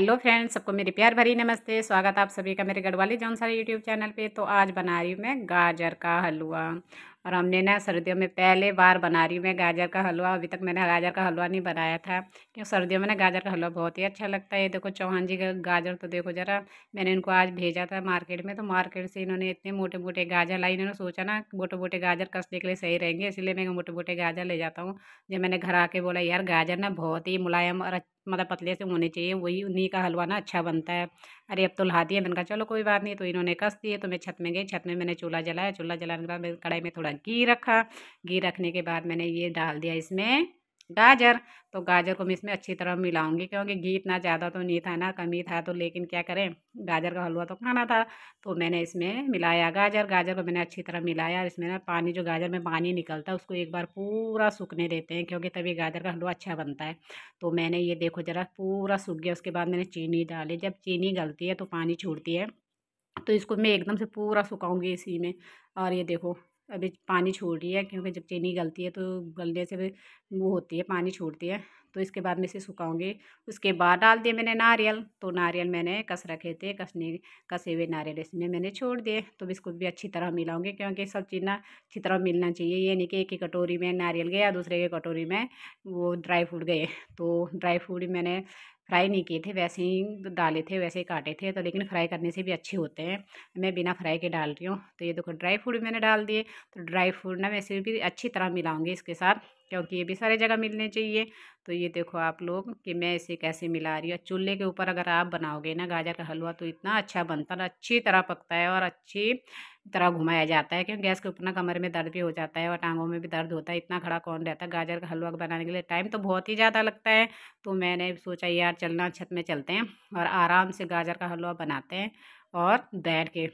hello friends सबको मेरी प्यार भरी नमस्ते स्वागत आप सभी का मेरे गढ़वाली जौनसारी यूट्यूब चैनल पे तो आज बना रही हूँ मैं गाजर का हलवा और हमने ना सर्दियों में पहले बार बना रही हूँ मैं गाजर का हलवा अभी तक मैंने गाजर का हलवा नहीं बनाया था क्यों सर्दियों में ना गाजर का हलवा बहुत ही अच्छा लगता है देखो चौहान जी का गाजर तो देखो ज़रा मैंने इनको आज भेजा था मार्केट में तो मार्केट से इन्होंने इतने मोटे मोटे गाजर लाए इन्होंने सोचा ना मोटे मोटे गाजर कसने के लिए सही रहेंगे इसलिए मैं मोटे मोटे गाजर ले जाता हूँ जब मैंने घर आके बोला यार गाजर ना बहुत ही मुलायम और मतलब पतले से होने चाहिए वही उन्हीं का हलवा ना अच्छा बनता है अरे अब तो लहा दिए मैंने कहा चलो कोई बात नहीं तो इन्होंने कस दिए तो मैं छत में गई छत में मैंने चूल्हा जलाया चूल्हा जलाने के बाद मैं कढ़ाई में थोड़ा घी रखा घी रखने के बाद मैंने ये डाल दिया इसमें गाजर तो गाजर को मैं इसमें अच्छी तरह मिलाऊंगी क्योंकि घी इतना ज़्यादा तो नहीं था ना कमी था तो लेकिन क्या करें गाजर का हलवा तो खाना था तो मैंने इसमें मिलाया गाजर गाजर को मैंने अच्छी तरह मिलाया और इसमें ना पानी जो गाजर में पानी निकलता है उसको एक बार पूरा सूखने देते हैं क्योंकि तभी गाजर का हलवा अच्छा बनता है तो मैंने ये देखो ज़रा पूरा सूख गया उसके बाद मैंने चीनी डाली जब चीनी गलती है तो पानी छूटती है तो इसको मैं एकदम से पूरा सुखाऊंगी इसी में और ये देखो अभी पानी छोड़ रही है क्योंकि जब चीनी गलती है तो गलने से वो होती है पानी छोड़ती है तो इसके बाद मैं इसे सुखाऊंगी उसके बाद डाल दिए मैंने नारियल तो नारियल मैंने कस रखे थे कसने कसे हुए नारियल इसमें मैंने छोड़ दिए तो इसको भी अच्छी तरह मिलाऊंगी क्योंकि सब चीज़ ना अच्छी तरह मिलना चाहिए ये नहीं कि एक ही कटोरी में नारियल गया दूसरे के कटोरी में वो ड्राई फ्रूट गए तो ड्राई फ्रूट मैंने फ्राई नहीं किए थे वैसे ही डाले थे वैसे ही काटे थे तो लेकिन फ्राई करने से भी अच्छे होते हैं मैं बिना फ्राई के डाल रही हूँ तो ये देखो ड्राई फ्रूट मैंने डाल दिए तो ड्राई फ्रूट ना वैसे भी अच्छी तरह मिलाऊँगी इसके साथ क्योंकि ये भी सारे जगह मिलने चाहिए तो ये देखो आप लोग कि मैं इसे कैसे मिला रही हूँ चूल्हे के ऊपर अगर आप बनाओगे ना गाजर का हलवा तो इतना अच्छा बनता है अच्छी तरह पकता है और अच्छी तरह घुमाया जाता है क्योंकि गैस के ऊपर कमर में दर्द भी हो जाता है और टांगों में भी दर्द होता है इतना खड़ा कौन रहता है गाजर का हलवा बनाने के लिए टाइम तो बहुत ही ज़्यादा लगता है तो मैंने सोचा यार चलना छत में चलते हैं और आराम से गाजर का हलवा बनाते हैं और बैठ के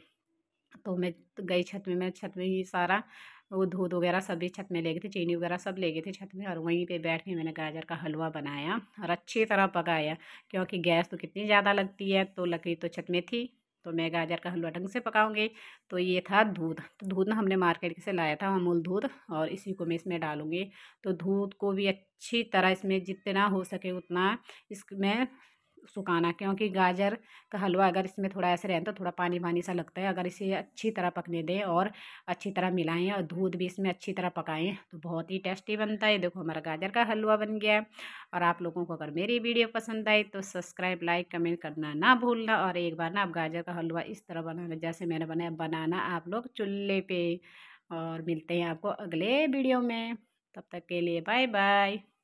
तो मैं गई छत में मैं छत में ही सारा वो दूध वगैरह सब भी छत में ले गए थे चीनी वगैरह सब ले गए थे छत में और वहीं पे बैठ के मैंने गाजर का हलवा बनाया और अच्छी तरह पकाया क्योंकि गैस तो कितनी ज़्यादा लगती है तो लकड़ी तो छत में थी तो मैं गाजर का हलवा ढंग से पकाऊंगी तो ये था दूध तो दूध ना हमने मार्केट से लाया था अमूल दूध और इसी को मैं इसमें डालूँगी तो दूध को भी अच्छी तरह इसमें जितना हो सके उतना इसमें सुखाना क्योंकि गाजर का हलवा अगर इसमें थोड़ा ऐसे रहें तो थोड़ा पानी पानी सा लगता है अगर इसे अच्छी तरह पकने दें और अच्छी तरह मिलाएं और दूध भी इसमें अच्छी तरह पकाएं तो बहुत ही टेस्टी बनता है देखो हमारा गाजर का हलवा बन गया और आप लोगों को अगर मेरी वीडियो पसंद आई तो सब्सक्राइब लाइक कमेंट करना ना भूलना और एक बार ना आप गाजर का हलवा इस तरह बनाना जैसे मैंने बनाया बनाना आप लोग चूल्हे पर और मिलते हैं आपको अगले वीडियो में तब तक के लिए बाय बाय